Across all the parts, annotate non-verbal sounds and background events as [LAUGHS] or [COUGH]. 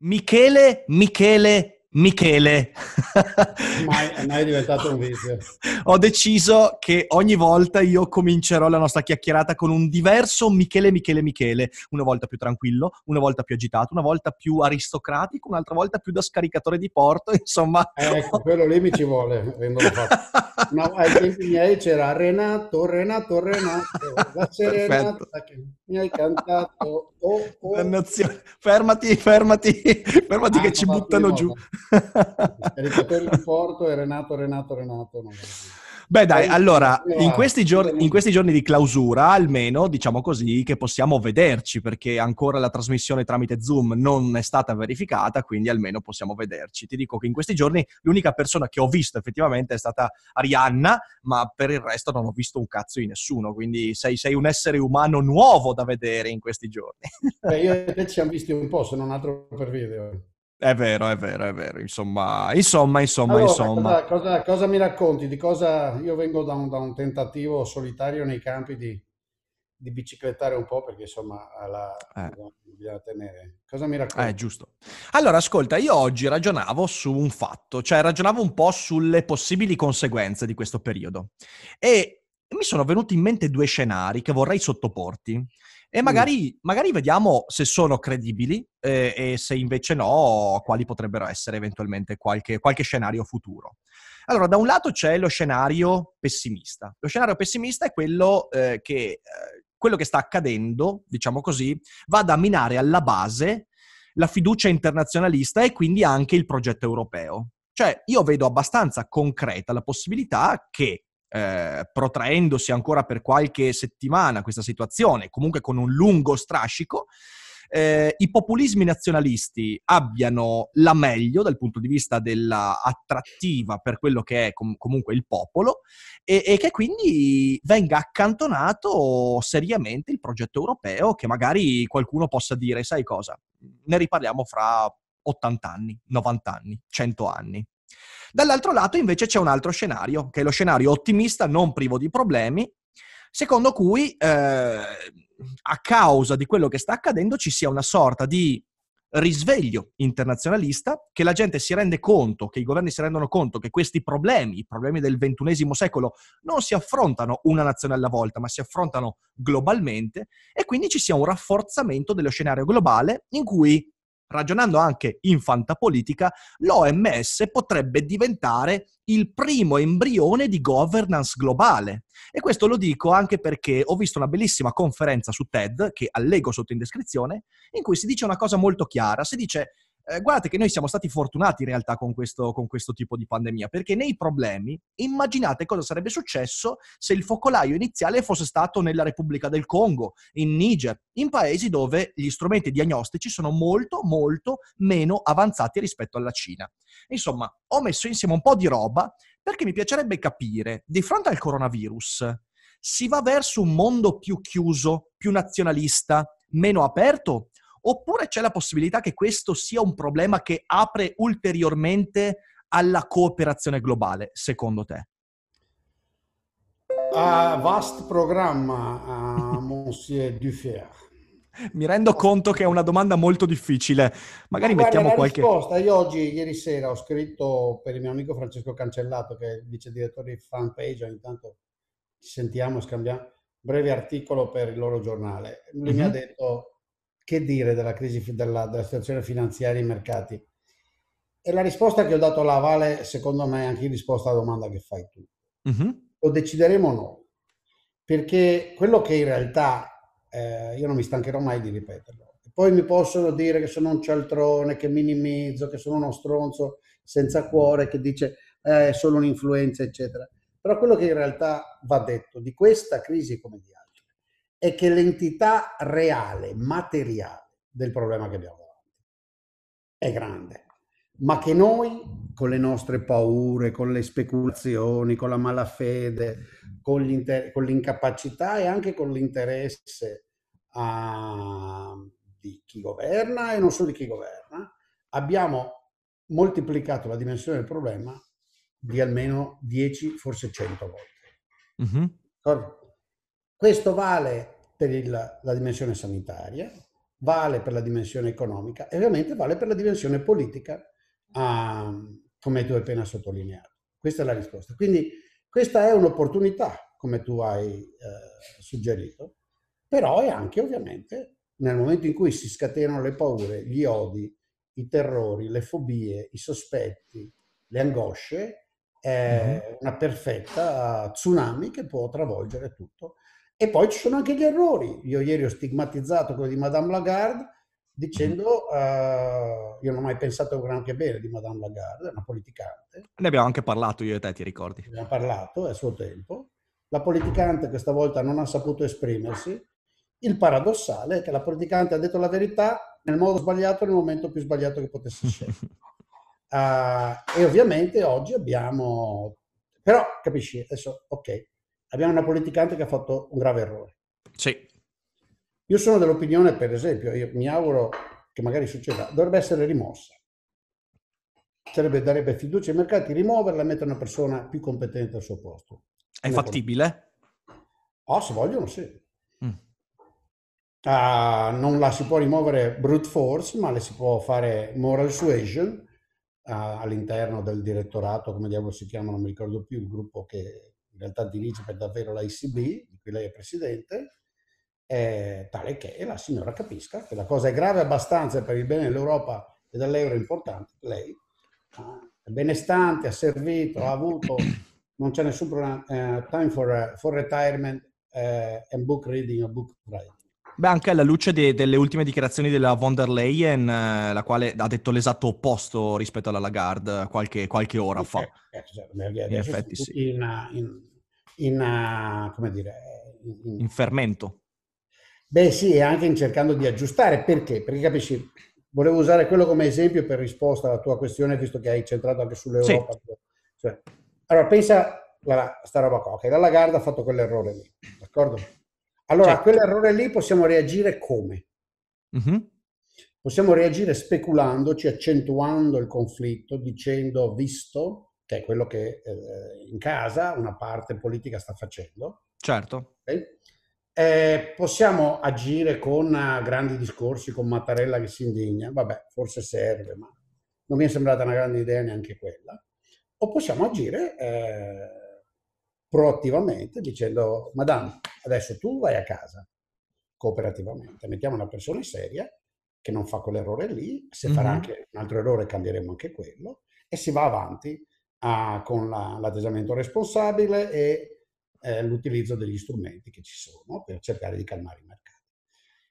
Michele Michele Michele. mai, mai diventato un vizio. Ho deciso che ogni volta io comincerò la nostra chiacchierata con un diverso Michele, Michele, Michele. Una volta più tranquillo, una volta più agitato, una volta più aristocratico, un'altra volta più da scaricatore di porto, [LAUGHS] insomma. Eh, ecco, quello lì mi ci vuole, No, ai tempi miei c'era Renato, Renato, Renato, la [LAUGHS] serenata che mi hai cantato. Oh, oh. Fermati, fermati, fermati ah, che ci buttano giù. Caricatore in porto e Renato, Renato, Renato. No. Beh dai, allora, in questi, giorni, in questi, giorni, di clausura, almeno diciamo così, che possiamo vederci, perché ancora la trasmissione tramite Zoom non è stata verificata, quindi almeno possiamo vederci. Ti dico che in questi giorni l'unica persona che ho visto effettivamente è stata Arianna, ma per il resto non ho visto un cazzo di nessuno, quindi sei, sei un essere umano nuovo da vedere in questi giorni. Beh, io [LAUGHS] e te ci siamo visti un po', se non altro per video. È vero, è vero, è vero. Insomma, insomma, insomma, allora, insomma. Cosa, cosa, cosa, mi racconti? Di cosa io vengo da un, da un tentativo solitario nei campi di, di biciclettare un po' perché insomma alla, eh. bisogna tenere. Cosa mi eh, racconti? Eh, giusto. Allora, ascolta, io oggi ragionavo su un fatto, cioè ragionavo un po' sulle possibili conseguenze di questo periodo e mi sono venuti in mente due scenari che vorrei sottoporti e magari, mm. magari vediamo se sono credibili eh, e se invece no, quali potrebbero essere eventualmente qualche, qualche scenario futuro. Allora, da un lato c'è lo scenario pessimista. Lo scenario pessimista è quello eh, che eh, quello che sta accadendo, diciamo così, vada a minare alla base la fiducia internazionalista e quindi anche il progetto europeo. Cioè, io vedo abbastanza concreta la possibilità che eh, protraendosi ancora per qualche settimana questa situazione, comunque con un lungo strascico, eh, i populismi nazionalisti abbiano la meglio dal punto di vista dell'attrattiva per quello che è com- comunque il popolo e-, e che quindi venga accantonato seriamente il progetto europeo che magari qualcuno possa dire, sai cosa, ne riparliamo fra 80 anni, 90 anni, 100 anni. Dall'altro lato invece c'è un altro scenario, che è lo scenario ottimista, non privo di problemi, secondo cui eh, a causa di quello che sta accadendo ci sia una sorta di risveglio internazionalista, che la gente si rende conto, che i governi si rendono conto che questi problemi, i problemi del XXI secolo, non si affrontano una nazione alla volta, ma si affrontano globalmente e quindi ci sia un rafforzamento dello scenario globale in cui ragionando anche in fantapolitica, l'OMS potrebbe diventare il primo embrione di governance globale. E questo lo dico anche perché ho visto una bellissima conferenza su TED, che allego sotto in descrizione, in cui si dice una cosa molto chiara, si dice eh, guardate che noi siamo stati fortunati in realtà con questo, con questo tipo di pandemia, perché nei problemi immaginate cosa sarebbe successo se il focolaio iniziale fosse stato nella Repubblica del Congo, in Niger, in paesi dove gli strumenti diagnostici sono molto, molto meno avanzati rispetto alla Cina. Insomma, ho messo insieme un po' di roba perché mi piacerebbe capire, di fronte al coronavirus, si va verso un mondo più chiuso, più nazionalista, meno aperto Oppure c'è la possibilità che questo sia un problema che apre ulteriormente alla cooperazione globale, secondo te? Uh, vast programma, uh, [LAUGHS] Monsieur Dufier. Mi rendo conto che è una domanda molto difficile. Magari Ma mettiamo guarda, qualche risposta. Io oggi, ieri sera, ho scritto per il mio amico Francesco Cancellato, che è il vice direttore di fanpage. Ogni tanto ci sentiamo, scambiamo breve articolo per il loro giornale. Lui mm-hmm. mi ha mhm. detto: che dire della crisi della, della situazione finanziaria e mercati? E la risposta che ho dato alla Vale, secondo me, è anche in risposta alla domanda che fai tu. Mm-hmm. Lo decideremo noi, perché quello che in realtà, eh, io non mi stancherò mai di ripeterlo, poi mi possono dire che sono un cialtrone, che minimizzo, che sono uno stronzo senza cuore, che dice eh, è solo un'influenza, eccetera. Però quello che in realtà va detto di questa crisi come di è che l'entità reale, materiale del problema che abbiamo davanti è grande, ma che noi con le nostre paure, con le speculazioni, con la malafede, con, con l'incapacità e anche con l'interesse a, ehm, di chi governa e non solo di chi governa, abbiamo moltiplicato la dimensione del problema di almeno 10, forse 100 volte. Mm-hmm. Questo vale per il, la dimensione sanitaria, vale per la dimensione economica e ovviamente vale per la dimensione politica, um, come tu hai appena sottolineato. Questa è la risposta. Quindi questa è un'opportunità, come tu hai eh, suggerito, però è anche ovviamente nel momento in cui si scatenano le paure, gli odi, i terrori, le fobie, i sospetti, le angosce, è mm -hmm. una perfetta tsunami che può travolgere tutto e poi ci sono anche gli errori. Io ieri ho stigmatizzato quello di Madame Lagarde dicendo uh, io non ho mai pensato granché bene di Madame Lagarde, è una politicante. Ne abbiamo anche parlato io e te, ti ricordi? Ne abbiamo parlato, è a suo tempo. La politicante questa volta non ha saputo esprimersi. Il paradossale è che la politicante ha detto la verità nel modo sbagliato, nel momento più sbagliato che potesse scegliere. [LAUGHS] uh, ah, e ovviamente oggi abbiamo... Però, capisci, adesso, ok, abbiamo una politicante che ha fatto un grave errore. Sì. Io sono dell'opinione, per esempio, io mi auguro che magari succeda, dovrebbe essere rimossa. Sarebbe, darebbe fiducia ai mercati, rimuoverla e mettere una persona più competente al suo posto. È fattibile? Oh, se vogliono, sì. Mm. Uh, non la si può rimuovere brute force, ma le si può fare moral suasion uh, all'interno del direttorato, come diavolo si chiama, non mi ricordo più, il gruppo che in realtà dirige per davvero la ICB, di cui lei è presidente, eh, tale che la signora capisca che la cosa è grave abbastanza per il bene dell'Europa e dell'euro è importante, lei ah, è benestante, ha servito, ha avuto, non c'è nessun problema, uh, time for, uh, for retirement uh, and book reading o book writing. Beh, anche alla luce de- delle ultime dichiarazioni della von der Leyen, eh, la quale ha detto l'esatto opposto rispetto alla Lagarde eh, qualche, qualche ora fa. Eh, eh, certo, certo. In effetti sì. In, in, in, come dire, in, in fermento. Beh sì, e anche in cercando di aggiustare. Perché? Perché capisci, volevo usare quello come esempio per risposta alla tua questione, visto che hai centrato anche sull'Europa. Sì. Cioè, allora, pensa la, sta roba qua, ok? La Lagarde ha fatto quell'errore lì, d'accordo? Allora, certo. a quell'errore lì possiamo reagire come? Mm-hmm. Possiamo reagire speculandoci, accentuando il conflitto, dicendo visto, che è quello che eh, in casa una parte politica sta facendo. Certo. Okay? Eh, possiamo agire con uh, grandi discorsi, con Mattarella che si indigna, vabbè, forse serve, ma non mi è sembrata una grande idea neanche quella. O possiamo agire eh, proattivamente dicendo Madame, adesso tu vai a casa cooperativamente, mettiamo una persona seria che non fa quell'errore lì, se mm-hmm. farà anche un altro errore cambieremo anche quello e si va avanti a, con la, l'attesamento responsabile e eh, l'utilizzo degli strumenti che ci sono per cercare di calmare i mercati.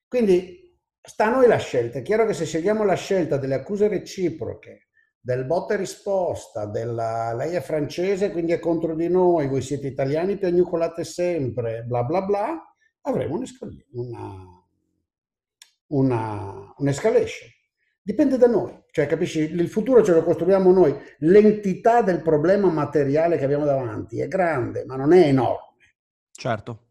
Quindi sta a noi la scelta, è chiaro che se scegliamo la scelta delle accuse reciproche del botte e risposta, della lei è francese quindi è contro di noi, voi siete italiani piagnucolate sempre, bla bla bla, avremo una, una, un'escalation. Dipende da noi, cioè capisci, il futuro ce lo costruiamo noi, l'entità del problema materiale che abbiamo davanti è grande, ma non è enorme. Certo.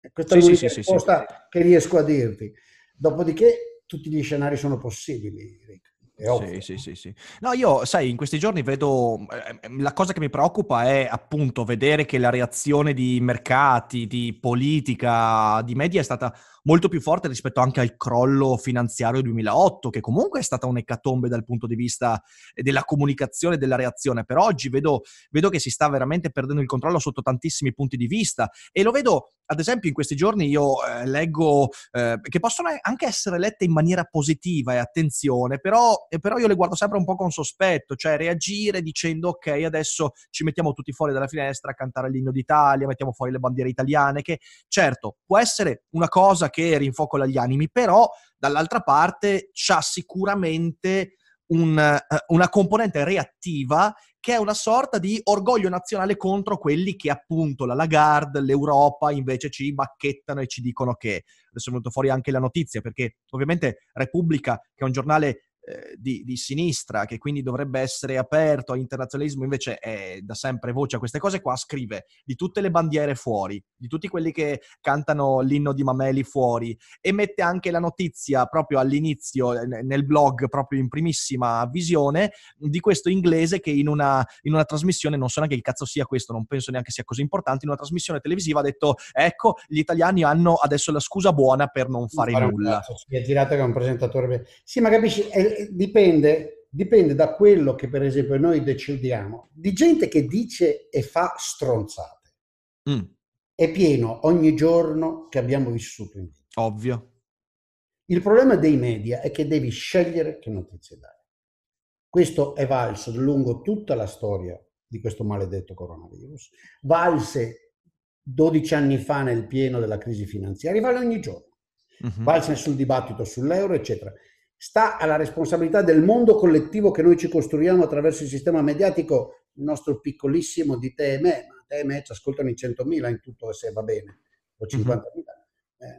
E questa sì, è l'unica sì, risposta sì, sì, che riesco a dirti. Dopodiché tutti gli scenari sono possibili, Rick. Sì, sì, sì, sì. No, io, sai, in questi giorni vedo... Ehm, la cosa che mi preoccupa è appunto vedere che la reazione di mercati, di politica, di media è stata molto più forte rispetto anche al crollo finanziario 2008, che comunque è stata un'ecatombe dal punto di vista della comunicazione e della reazione. Per oggi vedo, vedo che si sta veramente perdendo il controllo sotto tantissimi punti di vista e lo vedo, ad esempio, in questi giorni io eh, leggo eh, che possono anche essere lette in maniera positiva e attenzione, però però, però io le guardo sempre un po' con sospetto, cioè reagire dicendo ok, adesso ci mettiamo tutti fuori dalla finestra a cantare l'inno d'Italia, mettiamo fuori le bandiere italiane, che certo può essere una cosa che rinfocola gli animi, però dall'altra parte c'ha sicuramente un, eh, una componente reattiva che è una sorta di orgoglio nazionale contro quelli che appunto la Lagarde, l'Europa invece ci bacchettano e ci dicono che adesso è venuta fuori anche la notizia perché ovviamente Repubblica che è un giornale eh, di, di, sinistra, che quindi dovrebbe essere aperto all'internazionalismo, invece è da sempre voce a queste cose qua, scrive di tutte le bandiere fuori, di tutti quelli che cantano l'inno di Mameli fuori e mette anche la notizia proprio all'inizio eh, nel blog, proprio in primissima visione, di questo inglese che in una, in una trasmissione, non so neanche che cazzo sia questo, non penso neanche sia così importante, in una trasmissione televisiva ha detto ecco, gli italiani hanno adesso la scusa buona per non fare, non fare nulla. si è girato che è un presentatore... Sì, ma capisci, è dipende, dipende da quello che per esempio noi decidiamo. Di gente che dice e fa stronzate. Mm. È pieno ogni giorno che abbiamo vissuto in vita. Ovvio. Il problema dei media è che devi scegliere che notizie dare. Questo è valso lungo tutta la storia di questo maledetto coronavirus. Valse 12 anni fa nel pieno della crisi finanziaria, vale ogni giorno. Uh-huh. Valse sul dibattito sull'euro, eccetera sta alla responsabilità del mondo collettivo che noi ci costruiamo attraverso il sistema mediatico, il nostro piccolissimo di te e me, ma te e me ci ascoltano in 100.000 in tutto se va bene, o 50.000. Mhm.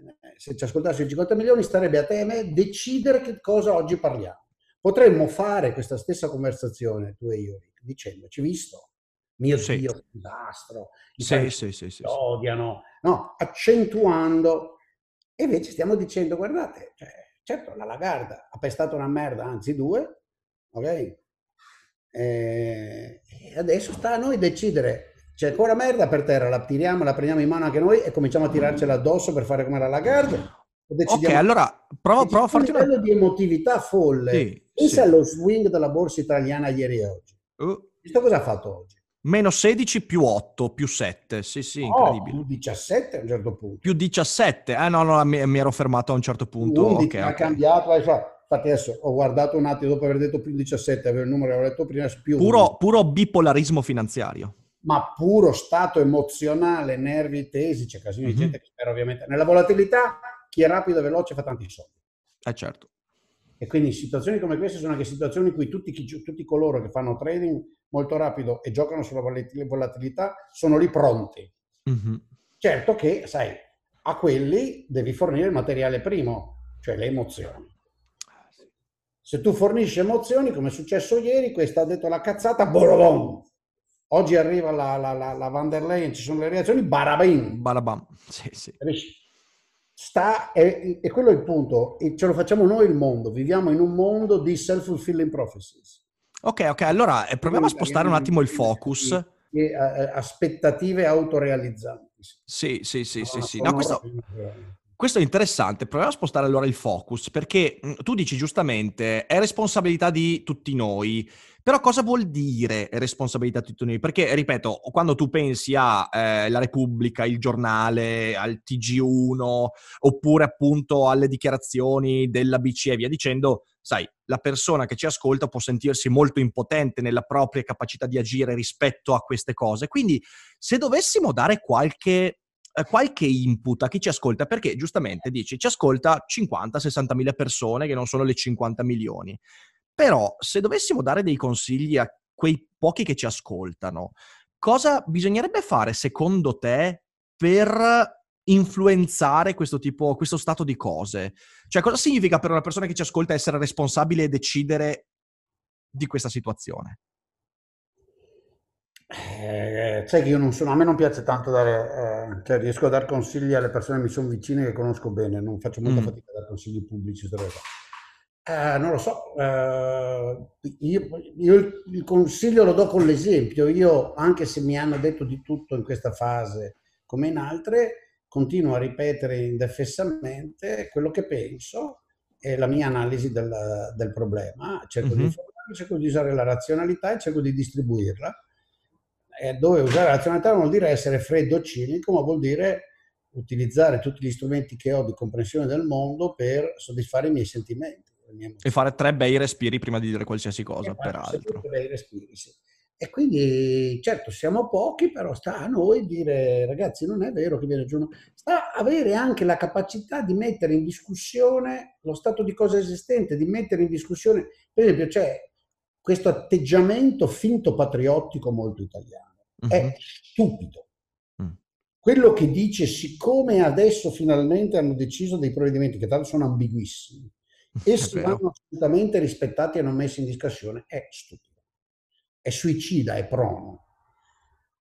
Eh, se ci ascoltassero 50 milioni starebbe a te e me decidere che cosa oggi parliamo. Potremmo fare questa stessa conversazione, tu e io, dicendoci, visto, mio sì. Dio, che disastro, i sì, sì, sì, sì, odiano, no, accentuando, e invece stiamo dicendo, guardate, cioè, Certo, la Lagarda ha pestato una merda, anzi due, ok? Eh, e adesso sta a noi decidere. C'è ancora merda per terra, la tiriamo, la prendiamo in mano anche noi e cominciamo a tirarcela mm. addosso per fare come la Lagarda. Ok, allora provo, provo a farti un livello di emotività folle. Sì, Pensa sì. allo swing della borsa italiana ieri e oggi. Uh. Visto cosa ha fatto oggi? Meno 16 più 8 più 7, sì sì, oh, incredibile. più 17 a un certo punto. Più 17, ah no, no ah, mi, mi ero fermato a un certo punto. 11, okay, ha okay. cambiato, hai fatto infatti adesso ho guardato un attimo dopo aver detto più 17, avevo il numero che avevo detto prima, più puro, puro, bipolarismo finanziario. Ma puro stato emozionale, nervi tesi, c'è casino mm-hmm. di mhm. gente che spera ovviamente. Nella volatilità chi è rapido e veloce fa tanti soldi. Eh certo. E quindi situazioni come queste sono anche situazioni in cui tutti, tutti coloro che fanno trading molto rapido e giocano sulla volatilità sono lì pronti. Mm-hmm. Certo che, sai, a quelli devi fornire il materiale primo, cioè le emozioni. Ah, Se tu fornisci emozioni, come è successo ieri, questa ha detto la cazzata, borobom. Oggi arriva la, la, la, la, Van der Leyen, ci sono le reazioni, barabim. Barabam, sì, sì. Capisci? sta, è, è quello il punto, e ce lo facciamo noi il mondo, viviamo in un mondo di self-fulfilling prophecies. Ok, ok, allora eh, proviamo a spostare un attimo il focus. E, eh, eh, aspettative autorealizzanti. Sì, sì, sì, sì, sì. No, questo, questo, è interessante, proviamo a spostare allora il focus, perché mm, tu dici giustamente, è responsabilità di tutti noi. Però cosa vuol dire responsabilità titolare? Perché, ripeto, quando tu pensi alla eh, Repubblica, il giornale, al TG1, oppure appunto alle dichiarazioni della BCE e via dicendo, sai, la persona che ci ascolta può sentirsi molto impotente nella propria capacità di agire rispetto a queste cose. Quindi, se dovessimo dare qualche eh, qualche input a chi ci ascolta, perché giustamente dici ci ascolta 50-60 mila persone che non sono le 50 milioni. Però se dovessimo dare dei consigli a quei pochi che ci ascoltano, cosa bisognerebbe fare secondo te per influenzare questo tipo, questo stato di cose? Cioè, cosa significa per una persona che ci ascolta essere responsabile e decidere di questa situazione? Eh, sai che io non sono, a me non piace tanto dare, eh, cioè riesco a dare consigli alle persone che mi sono vicine che conosco bene, non faccio molta mm. fatica a dare consigli pubblici, questa roba. Eh, non lo so, eh, io, io, il consiglio lo do con l'esempio. Io, anche se mi hanno detto di tutto in questa fase come in altre, continuo a ripetere indefessamente quello che penso e la mia analisi del, del problema. Cerco mm-hmm. di mhm. informarmi, cerco di usare la razionalità e cerco di distribuirla. E dove usare la razionalità non vuol dire essere freddo o cinico, ma vuol dire utilizzare tutti gli strumenti che ho di comprensione del mondo per soddisfare i miei sentimenti. E fare tre bei respiri prima di dire qualsiasi cosa, e eh, peraltro. Tre bei respiri, sì. E quindi, certo, siamo pochi, però sta a noi dire, ragazzi, non è vero che vi ragiono. Sta a avere anche la capacità di mettere in discussione lo stato di cose esistente, di mettere in discussione, per esempio, c'è questo atteggiamento finto patriottico molto italiano. Uh-huh. È mhm. stupido. Mm. Quello che dice, siccome adesso finalmente hanno deciso dei provvedimenti, che tanto sono ambiguissimi, Essi vanno assolutamente rispettati e non messi in discussione, è stupido, è suicida, è prono.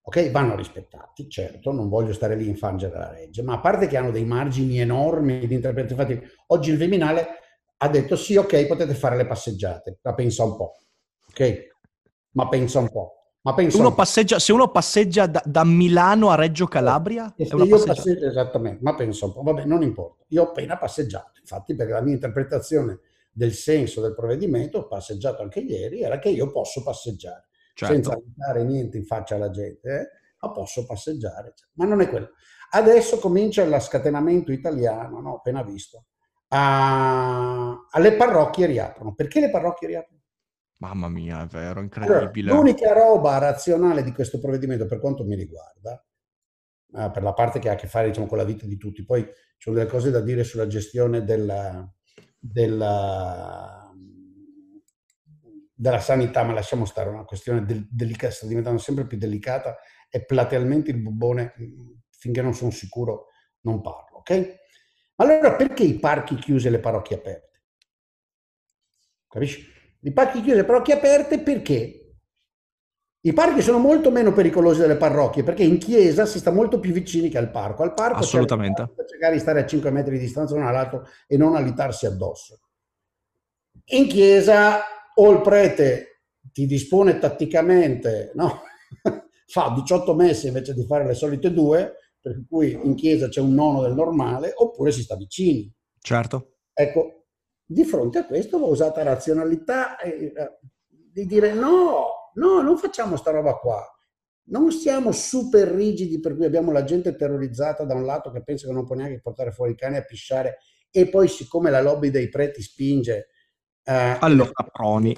Ok, vanno rispettati, certo, non voglio stare lì a infangere la legge, ma a parte che hanno dei margini enormi di interpretazione, infatti oggi il Viminale ha detto sì, ok, potete fare le passeggiate, ma pensa un po', ok? Ma pensa un po', ma penso... uno passeggia, se uno passeggia da, da Milano a Reggio Calabria, eh, è una io passeggio, esattamente, ma penso un po', vabbè, non importa. Io ho appena passeggiato, infatti, perché la mia interpretazione del senso del provvedimento, ho passeggiato anche ieri, era che io posso passeggiare certo. senza dare niente in faccia alla gente, eh? ma posso passeggiare, cioè, ma non è quello. Adesso comincia lo scatenamento italiano, no? appena visto. A... alle parrocchie riaprono. Perché le parrocchie riaprono? Mamma mia, è vero, incredibile. l'unica roba razionale di questo provvedimento, per quanto mi riguarda, per la parte che ha a che fare diciamo, con la vita di tutti, poi ci sono delle cose da dire sulla gestione della, della, della sanità, ma lasciamo stare, una questione del, delicata, sta diventando sempre più delicata e platealmente il bubbone, finché non sono sicuro, non parlo. Ok? Allora, perché i parchi chiusi e le parrocchie aperte? Capisci? di parchi chiusi e parrocchie aperte perché i parchi sono molto meno pericolosi delle parrocchie perché in chiesa si sta molto più vicini che al parco. Al parco Assolutamente. bisogna cercare di stare a 5 metri di distanza l'uno all'altro e non alitarsi addosso. In chiesa o il prete ti dispone tatticamente, no? [LAUGHS] fa 18 messe invece di fare le solite due, per cui in chiesa c'è un nono del normale, oppure si sta vicini. Certo. Ecco, di fronte a questo va usata razionalità eh, di dire no, no, non facciamo sta roba qua. Non siamo super rigidi per cui abbiamo la gente terrorizzata da un lato che pensa che non può neanche portare fuori i cani a pisciare e poi siccome la lobby dei preti spinge... Eh, allora, proni.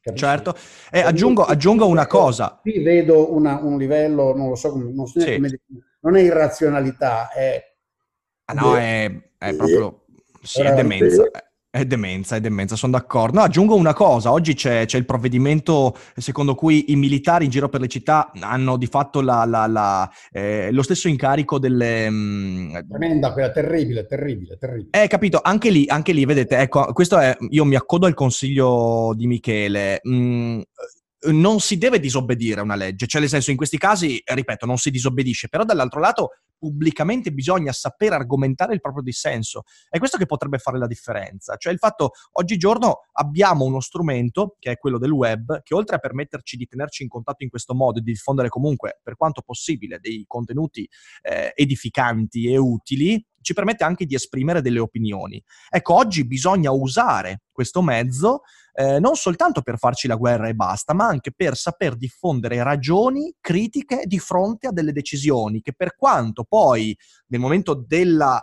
Capisci? Certo, e aggiungo, aggiungo, una cosa. Qui vedo una, un livello, non lo so, non, so sì. come, non è irrazionalità, è... Ah, no, è, è proprio... Sì, è demenza. È demenza, è demenza, sono d'accordo. No, aggiungo una cosa, oggi c'è, c'è, il provvedimento secondo cui i militari in giro per le città hanno di fatto la, la, la, eh, lo stesso incarico delle... Mh... Mm, Tremenda quella, terribile, terribile, terribile. Eh, capito, anche lì, anche lì, vedete, ecco, questo è, io mi accodo al consiglio di Michele. Mm, non si deve disobbedire a una legge, cioè nel senso in questi casi, ripeto, non si disobbedisce, però dall'altro lato pubblicamente bisogna sapere argomentare il proprio dissenso. È questo che potrebbe fare la differenza. Cioè il fatto, oggigiorno abbiamo uno strumento, che è quello del web, che oltre a permetterci di tenerci in contatto in questo modo e di diffondere comunque, per quanto possibile, dei contenuti eh, edificanti e utili, ci permette anche di esprimere delle opinioni. Ecco, oggi bisogna usare questo mezzo eh, non soltanto per farci la guerra e basta, ma anche per saper diffondere ragioni critiche di fronte a delle decisioni che per quanto poi nel momento della,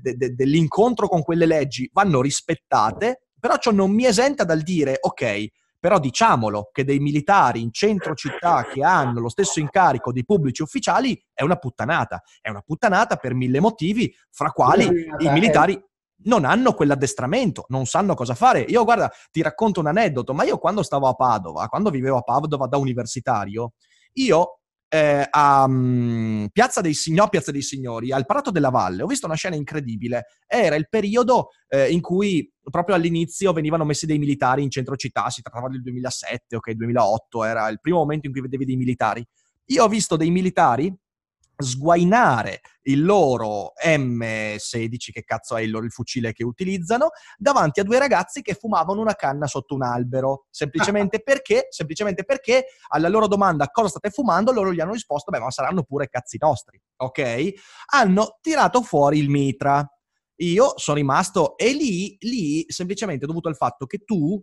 de, de, dell'incontro con quelle leggi vanno rispettate, però ciò non mi esenta dal dire, ok, però diciamolo che dei militari in centro città che hanno lo stesso incarico di pubblici ufficiali è una puttanata. È una puttanata per mille motivi, fra quali i militari eh. non hanno quell'addestramento, non sanno cosa fare. Io guarda, ti racconto un aneddoto, ma io quando stavo a Padova, quando vivevo a Padova da universitario, io eh, a um, Piazza, dei, Signori, no, Piazza dei Signori, al Prato della Valle, ho visto una scena incredibile. Era il periodo eh, in cui proprio all'inizio venivano messi dei militari in centro città, si trattava del 2007, ok, 2008, era il primo momento in cui vedevi dei militari. Io ho visto dei militari sguainare il loro M16, che cazzo è il, loro, il fucile che utilizzano, davanti a due ragazzi che fumavano una canna sotto un albero, semplicemente, [LAUGHS] perché, semplicemente perché alla loro domanda cosa state fumando, loro gli hanno risposto, beh ma saranno pure cazzi nostri, ok? Hanno tirato fuori il mitra. Io sono rimasto, e lì, lì, semplicemente dovuto al fatto che tu,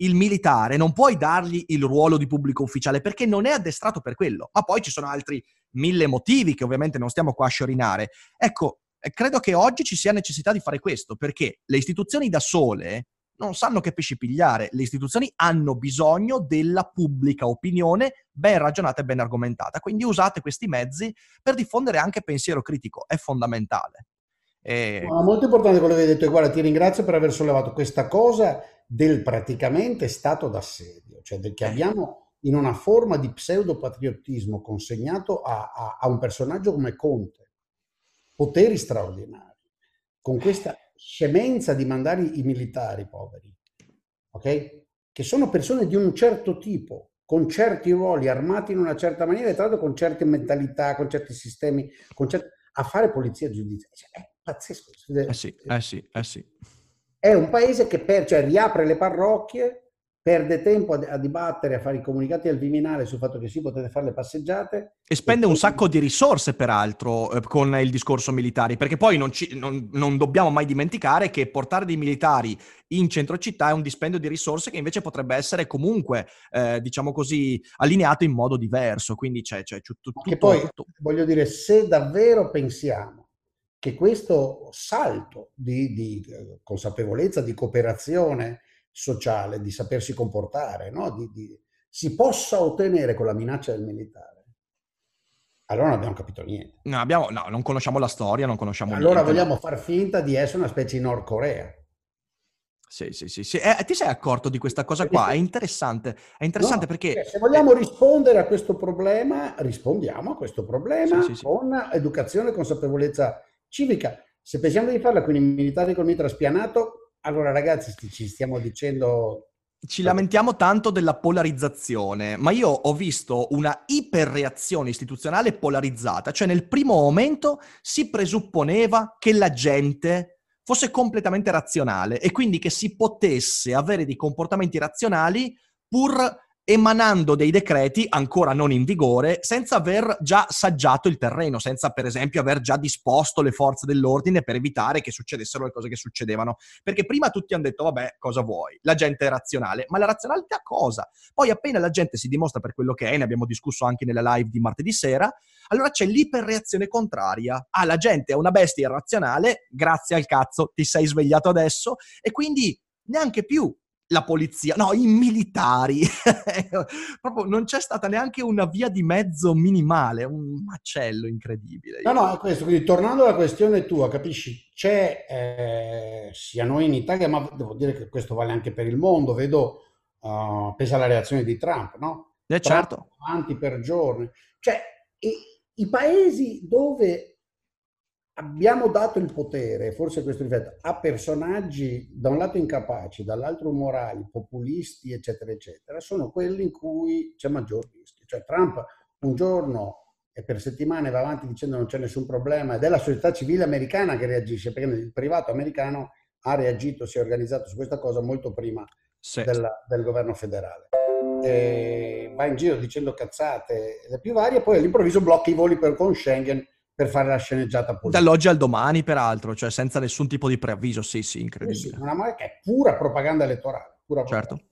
il militare non puoi dargli il ruolo di pubblico ufficiale perché non è addestrato per quello. Ma poi ci sono altri mille motivi che ovviamente non stiamo qua a sciorinare. Ecco, eh, credo che oggi ci sia necessità di fare questo, perché le istituzioni da sole non sanno che pesci pigliare, le istituzioni hanno bisogno della pubblica opinione ben ragionata e ben argomentata, quindi usate questi mezzi per diffondere anche pensiero critico, è fondamentale. E... No, molto importante quello che hai detto, e guarda, ti ringrazio per aver sollevato questa cosa del praticamente stato d'assedio, cioè del che eh. abbiamo in una forma di pseudopatriottismo consegnato a, a, a un personaggio come Conte, poteri straordinari, con questa scemenza di mandare i militari poveri, ok? Che sono persone di un certo tipo, con certi ruoli, armati in una certa maniera e tra l'altro con certe mentalità, con certi sistemi, con certi... a fare polizia giudiziaria. Cioè, è pazzesco. Eh sì, eh sì, eh sì. È un paese che per, cioè, riapre le parrocchie perde tempo a, a, dibattere, a fare i comunicati al Viminale sul fatto che sì, potete fare le passeggiate. E spende e poi... un sacco di risorse, peraltro, eh, con il discorso militari, perché poi non, ci, non, non, dobbiamo mai dimenticare che portare dei militari in centro città è un dispendio di risorse che invece potrebbe essere comunque, eh, diciamo così, allineato in modo diverso. Quindi c'è, c'è tutto, tutto... Che poi, tutto... voglio dire, se davvero pensiamo che questo salto di, di eh, consapevolezza, di cooperazione, sociale, di sapersi comportare, no? di, di, si possa ottenere con la minaccia del militare. Allora non abbiamo capito niente. No, abbiamo, no non conosciamo la storia, non conosciamo allora niente. Allora vogliamo far finta di essere una specie di Nord Corea. Sì, sì, sì. sì. Eh, ti sei accorto di questa cosa qua? È interessante. È interessante no, perché... Cioè, se vogliamo rispondere a questo problema, rispondiamo a questo problema sì, sì, con educazione e consapevolezza civica. Se pensiamo di farla con i militari con il mitra spianato, allora ragazzi, ci stiamo dicendo ci lamentiamo tanto della polarizzazione, ma io ho visto una iperreazione istituzionale polarizzata, cioè nel primo momento si presupponeva che la gente fosse completamente razionale e quindi che si potesse avere dei comportamenti razionali pur emanando dei decreti ancora non in vigore, senza aver già saggiato il terreno, senza per esempio aver già disposto le forze dell'ordine per evitare che succedessero le cose che succedevano. Perché prima tutti hanno detto, vabbè, cosa vuoi? La gente è razionale, ma la razionalità cosa? Poi appena la gente si dimostra per quello che è, ne abbiamo discusso anche nella live di martedì sera, allora c'è l'iperreazione contraria. Ah, la gente è una bestia irrazionale, grazie al cazzo ti sei svegliato adesso, e quindi neanche più la polizia, no, i militari. [LAUGHS] Proprio non c'è stata neanche una via di mezzo minimale, un macello incredibile. No, no, è questo. Quindi tornando alla questione tua, capisci, c'è eh, sia noi in Italia, ma devo dire che questo vale anche per il mondo. Vedo, uh, eh, pensa alla reazione di Trump, no? Eh, certo. Trump avanti per giorni. Cioè, i, i paesi dove abbiamo dato il potere, forse questo difetto, a personaggi da un lato incapaci, dall'altro morali, populisti, eccetera, eccetera, sono quelli in cui c'è maggior rischio. Cioè Trump un giorno e per settimane va avanti dicendo non c'è nessun problema ed è la società civile americana che reagisce, perché il privato americano ha reagito, si è organizzato su questa cosa molto prima sì. della, del governo federale. E va in giro dicendo cazzate le più varie, poi all'improvviso blocca i voli per, con Schengen per fare la sceneggiata politica. Dall'oggi al domani, peraltro, cioè senza nessun tipo di preavviso, sì, sì, incredibile. Sì, una marca è pura propaganda elettorale. Pura certo. Propaganda.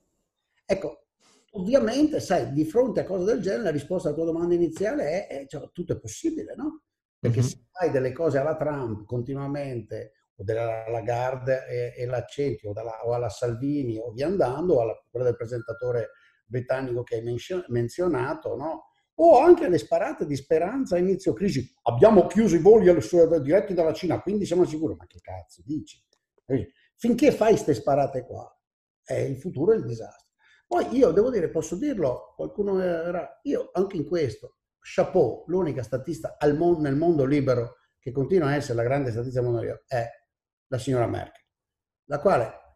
Ecco, ovviamente, sai, di fronte a cose del genere, la risposta alla tua domanda iniziale è, è cioè, tutto è possibile, no? Perché mm-hmm. se fai delle cose alla Trump continuamente, o della Lagarde e, e l'accenti, o, dalla, o alla Salvini, o via andando, o alla, quella del presentatore britannico che hai menzionato, no? o anche alle sparate di speranza a inizio crisi. Abbiamo chiuso i voli diretti dalla Cina, quindi siamo sicuri. Ma che cazzo dici? Finché fai queste sparate qua, eh, il futuro è il disastro. Poi io devo dire, posso dirlo, qualcuno era, io anche in questo, Chapeau, l'unica statista mondo, nel mondo libero che continua a essere la grande statista mondiale, è la signora Merkel, la quale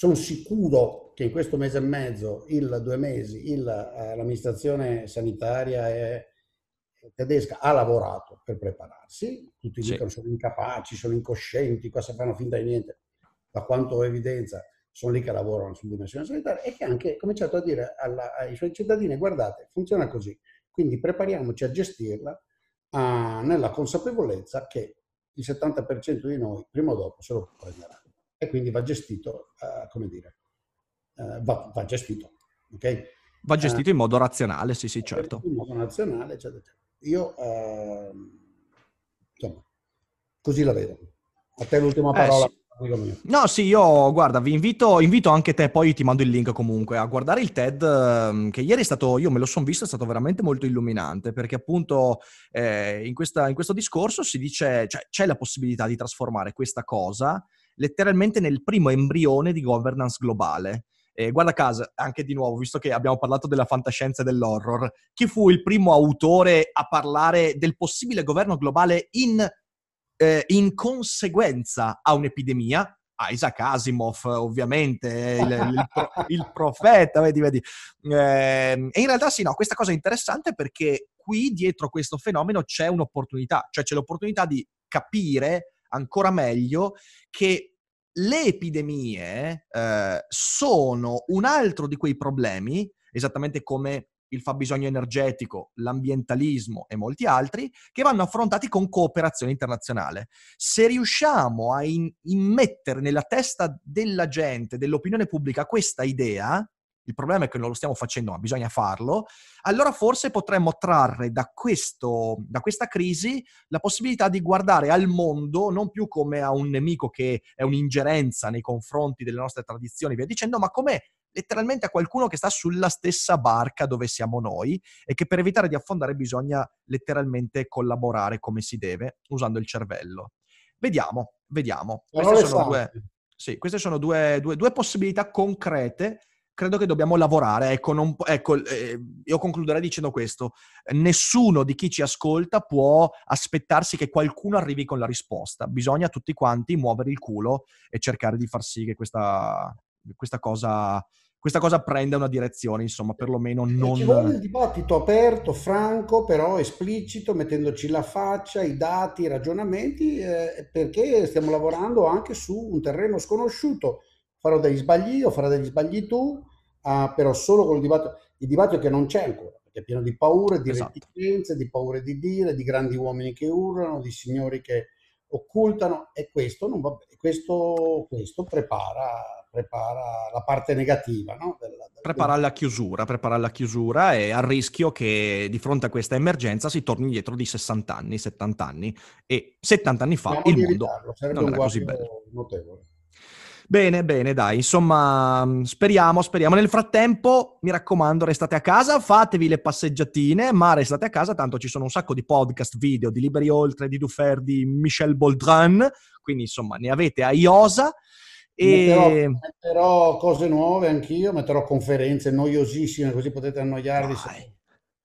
sono sicuro che in questo mese e mezzo, il due mesi, il, eh, l'amministrazione sanitaria è, tedesca ha lavorato per prepararsi, tutti sì. dicono sono incapaci, sono incoscienti, qua si fanno finta di niente, da quanto ho evidenza sono lì che lavorano sulla dimensione sanitaria e che ha anche cominciato a dire alla, ai suoi cittadini guardate, funziona così, quindi prepariamoci a gestirla a, ah, nella consapevolezza che il 70% di noi prima o dopo se lo prenderà e quindi va gestito, uh, come dire, uh, va, va, gestito, ok? Va gestito eh, in modo razionale, sì, sì, certo. In modo razionale, eccetera. Io, ehm, insomma, così la vedo. A te l'ultima parola. Eh, sì. No, sì, io guarda, vi invito, invito, anche te, poi ti mando il link comunque a guardare il TED, ehm, che ieri è stato, io me lo sono visto, è stato veramente molto illuminante, perché appunto eh, in, questa, in, questo discorso si dice, cioè, c'è la possibilità di trasformare questa cosa letteralmente nel primo embrione di governance globale. E guarda caso, anche di nuovo, visto che abbiamo parlato della fantascienza e dell'horror, chi fu il primo autore a parlare del possibile governo globale in, eh, in conseguenza a un'epidemia? Isaac Asimov, ovviamente, eh, il, il, pro, il profeta, vedi, vedi. Eh, e in realtà sì, no, questa cosa è interessante perché qui dietro questo fenomeno c'è un'opportunità, cioè c'è l'opportunità di capire ancora meglio che le epidemie eh, sono un altro di quei problemi, esattamente come il fabbisogno energetico, l'ambientalismo e molti altri, che vanno affrontati con cooperazione internazionale. Se riusciamo a in- immettere nella testa della gente, dell'opinione pubblica, questa idea, il problema è che non lo stiamo facendo, ma bisogna farlo, allora forse potremmo trarre da, questo, da questa crisi la possibilità di guardare al mondo non più come a un nemico che è un'ingerenza nei confronti delle nostre tradizioni, via dicendo, ma come letteralmente a qualcuno che sta sulla stessa barca dove siamo noi e che per evitare di affondare bisogna letteralmente collaborare come si deve usando il cervello. Vediamo, vediamo. Queste sono, due, sì, queste sono due, due, due possibilità concrete credo che dobbiamo lavorare. Ecco, non, ecco eh, io concluderei dicendo questo. Nessuno di chi ci ascolta può aspettarsi che qualcuno arrivi con la risposta. Bisogna tutti quanti muovere il culo e cercare di far sì che questa, questa cosa... Questa cosa prenda una direzione, insomma, perlomeno eh, non... Ci vuole un dibattito aperto, franco, però esplicito, mettendoci la faccia, i dati, i ragionamenti, eh, perché stiamo lavorando anche su un terreno sconosciuto. Farò degli sbagli io, farò degli sbagli tu, uh, però solo con il dibattito, il dibattito che non c'è ancora, perché è pieno di paure, di esatto. reticenze, di paure di dire, di grandi uomini che urlano, di signori che occultano e questo, non va bene, questo, questo prepara prepara la parte negativa. No? Della, della... Prepara la chiusura, prepara la chiusura e al rischio che di fronte a questa emergenza si torni indietro di 60 anni, 70 anni e 70 anni fa Siamo il mondo non era così bello. Notevole. Bene, bene, dai, insomma, mm, speriamo, speriamo. Nel frattempo, mi raccomando, restate a casa, fatevi le passeggiatine, ma restate a casa, tanto ci sono un sacco di podcast, video, di Liberi Oltre, di Dufer, di Michel Boldran, quindi insomma ne avete a Iosa. E... Metterò, metterò cose nuove anch'io, metterò conferenze noiosissime così potete annoiarvi. Se...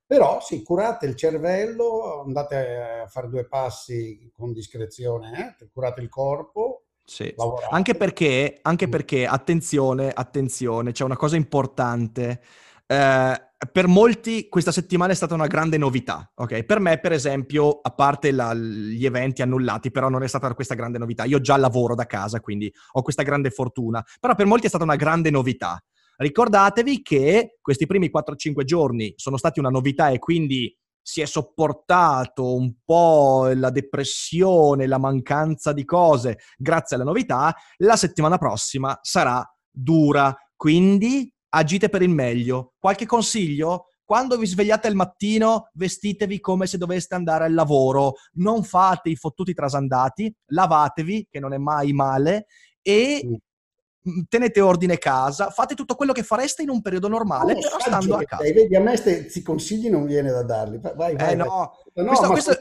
Però sì, curate il cervello, andate a fare due passi con discrezione, eh? curate il corpo sì. Anche perché, anche mm. perché, attenzione, attenzione, c'è una cosa importante. Eh, per molti questa settimana è stata una grande novità, ok? Per me, per esempio, a parte la, gli eventi annullati, però non è stata questa grande novità. Io già lavoro da casa, quindi ho questa grande fortuna. Però per molti è stata una grande novità. Ricordatevi che questi primi 4-5 giorni sono stati una novità e quindi si è sopportato un po' la depressione, la mancanza di cose grazie alla novità, la settimana prossima sarà dura. Quindi agite per il meglio. Qualche consiglio? Quando vi svegliate al mattino, vestitevi come se doveste andare al lavoro, non fate i fottuti trasandati, lavatevi, che non è mai male, e tenete ordine casa, fate tutto quello che fareste in un periodo normale, no, però stando a casa. vedi, a me questi consigli non viene da darli. Vai, vai, eh no, vai. no questo, ma, questo,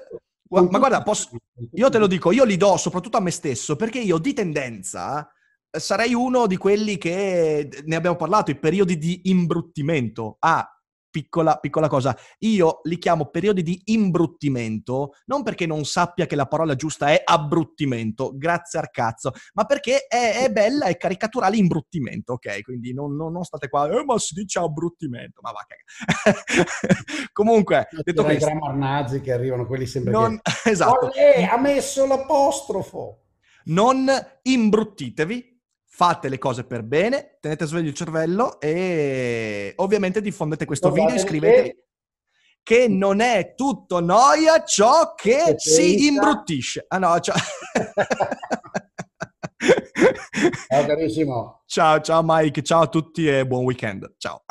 ma, guarda, posso, io te lo dico, io li do soprattutto a me stesso, perché io di tendenza eh, sarei uno di quelli che, eh, ne abbiamo parlato, i periodi di imbruttimento. Ah, Piccola, piccola, cosa. Io li chiamo periodi di imbruttimento, non perché non sappia che la parola giusta è abbruttimento, grazie al cazzo, ma perché è, è bella e caricaturale imbruttimento, ok? Quindi non, non, non state qua, eh, ma si dice abbruttimento, ma va cagare. [LAUGHS] Comunque, C'è detto questo... I grammarnazzi che arrivano, quelli sempre non... Che... [LAUGHS] Esatto. Olè, ha messo l'apostrofo! Non imbruttitevi, fate le cose per bene, tenete sveglio il cervello e ovviamente diffondete questo Guardate video, iscrivetevi. Che... che non è tutto noia ciò che, che si imbruttisce. Ah no, ciao. ciao carissimo. Ciao, ciao Mike, ciao a tutti e buon weekend. Ciao.